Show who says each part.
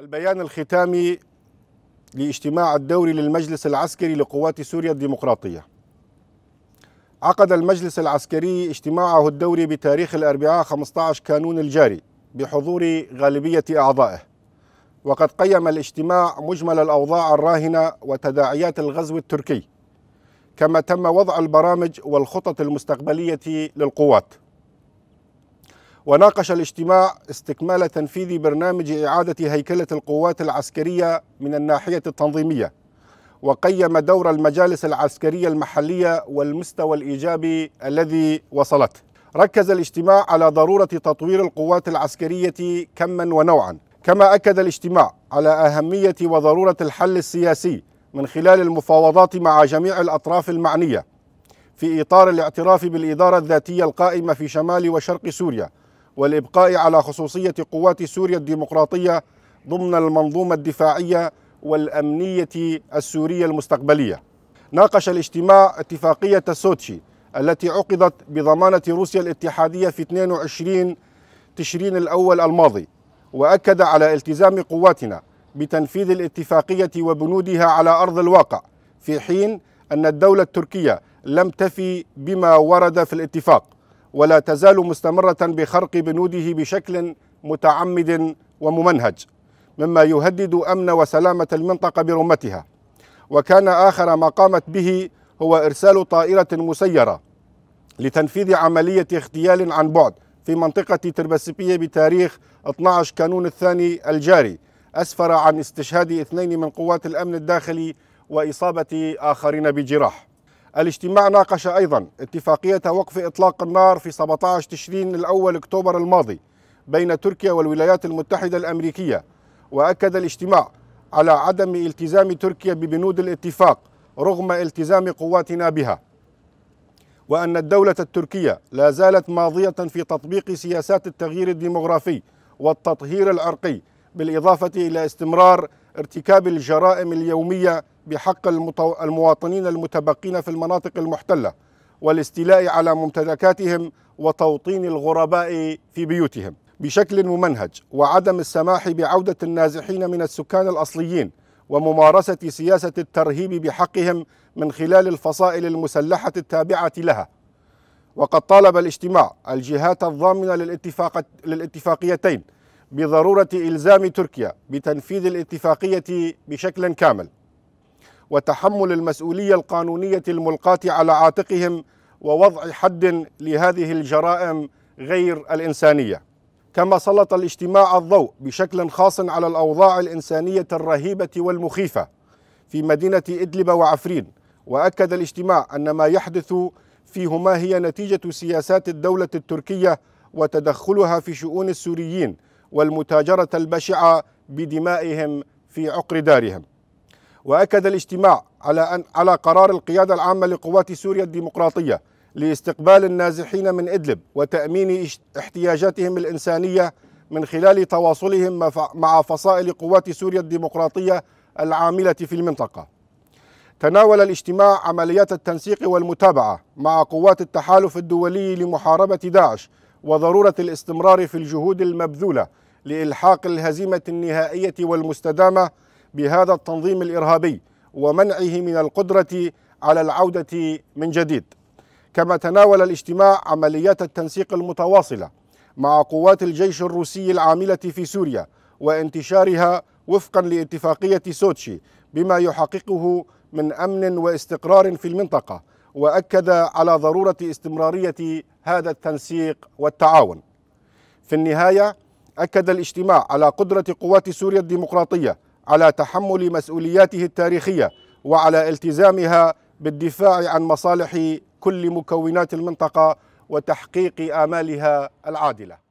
Speaker 1: البيان الختامي لاجتماع الدوري للمجلس العسكري لقوات سوريا الديمقراطية عقد المجلس العسكري اجتماعه الدوري بتاريخ الأربعاء 15 كانون الجاري بحضور غالبية أعضائه وقد قيم الاجتماع مجمل الأوضاع الراهنة وتداعيات الغزو التركي كما تم وضع البرامج والخطط المستقبلية للقوات وناقش الاجتماع استكمال تنفيذ برنامج إعادة هيكلة القوات العسكرية من الناحية التنظيمية وقيم دور المجالس العسكرية المحلية والمستوى الإيجابي الذي وصلته ركز الاجتماع على ضرورة تطوير القوات العسكرية كما ونوعا كما أكد الاجتماع على أهمية وضرورة الحل السياسي من خلال المفاوضات مع جميع الأطراف المعنية في إطار الاعتراف بالإدارة الذاتية القائمة في شمال وشرق سوريا والإبقاء على خصوصية قوات سوريا الديمقراطية ضمن المنظومة الدفاعية والأمنية السورية المستقبلية ناقش الاجتماع اتفاقية سوتشي التي عقدت بضمانة روسيا الاتحادية في 22 تشرين الأول الماضي وأكد على التزام قواتنا بتنفيذ الاتفاقية وبنودها على أرض الواقع في حين أن الدولة التركية لم تفي بما ورد في الاتفاق ولا تزال مستمرة بخرق بنوده بشكل متعمد وممنهج مما يهدد أمن وسلامة المنطقة برمتها وكان آخر ما قامت به هو إرسال طائرة مسيرة لتنفيذ عملية اغتيال عن بعد في منطقة تربسبية بتاريخ 12 كانون الثاني الجاري أسفر عن استشهاد اثنين من قوات الأمن الداخلي وإصابة آخرين بجراح الاجتماع ناقش أيضا اتفاقية وقف إطلاق النار في 17 تشرين الأول أكتوبر الماضي بين تركيا والولايات المتحدة الأمريكية وأكد الاجتماع على عدم التزام تركيا ببنود الاتفاق رغم التزام قواتنا بها وأن الدولة التركية لا زالت ماضية في تطبيق سياسات التغيير الديمغرافي والتطهير العرقي بالإضافة إلى استمرار ارتكاب الجرائم اليومية بحق المواطنين المتبقين في المناطق المحتلة والاستيلاء على ممتلكاتهم وتوطين الغرباء في بيوتهم بشكل ممنهج وعدم السماح بعودة النازحين من السكان الأصليين وممارسة سياسة الترهيب بحقهم من خلال الفصائل المسلحة التابعة لها وقد طالب الاجتماع الجهات الضامنة للاتفاق للاتفاقيتين بضروره الزام تركيا بتنفيذ الاتفاقيه بشكل كامل وتحمل المسؤوليه القانونيه الملقاه على عاتقهم ووضع حد لهذه الجرائم غير الانسانيه كما سلط الاجتماع الضوء بشكل خاص على الاوضاع الانسانيه الرهيبه والمخيفه في مدينه ادلب وعفرين واكد الاجتماع ان ما يحدث فيهما هي نتيجه سياسات الدوله التركيه وتدخلها في شؤون السوريين والمتاجرة البشعة بدمائهم في عقر دارهم وأكد الاجتماع على أن على قرار القيادة العامة لقوات سوريا الديمقراطية لاستقبال النازحين من إدلب وتأمين احتياجاتهم الإنسانية من خلال تواصلهم مع فصائل قوات سوريا الديمقراطية العاملة في المنطقة تناول الاجتماع عمليات التنسيق والمتابعة مع قوات التحالف الدولي لمحاربة داعش وضرورة الاستمرار في الجهود المبذولة لإلحاق الهزيمة النهائية والمستدامة بهذا التنظيم الإرهابي ومنعه من القدرة على العودة من جديد كما تناول الاجتماع عمليات التنسيق المتواصلة مع قوات الجيش الروسي العاملة في سوريا وانتشارها وفقا لاتفاقية سوتشي بما يحققه من أمن واستقرار في المنطقة وأكد على ضرورة استمرارية هذا التنسيق والتعاون في النهاية أكد الاجتماع على قدرة قوات سوريا الديمقراطية على تحمل مسؤولياته التاريخية وعلى التزامها بالدفاع عن مصالح كل مكونات المنطقة وتحقيق آمالها العادلة